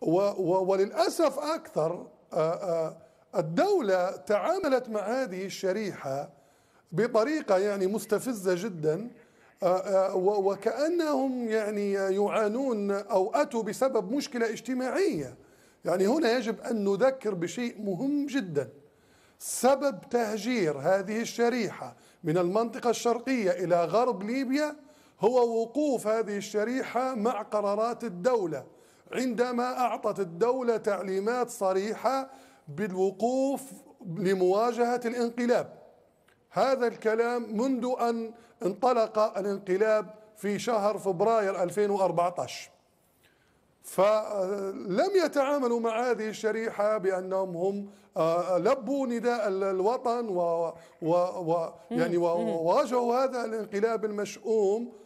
وللأسف أكثر آه، آه، الدولة تعاملت مع هذه الشريحة بطريقة يعني مستفزة جدا آه، وكأنهم يعني يعانون أو أتوا بسبب مشكلة اجتماعية يعني هنا يجب أن نذكر بشيء مهم جدا سبب تهجير هذه الشريحة من المنطقة الشرقية إلى غرب ليبيا هو وقوف هذه الشريحة مع قرارات الدولة عندما أعطت الدولة تعليمات صريحة بالوقوف لمواجهة الانقلاب هذا الكلام منذ أن انطلق الانقلاب في شهر فبراير 2014 فلم يتعاملوا مع هذه الشريحة بأنهم هم آه، لبوا نداء الوطن و, و, و يعني وواجهوا هذا الانقلاب المشؤوم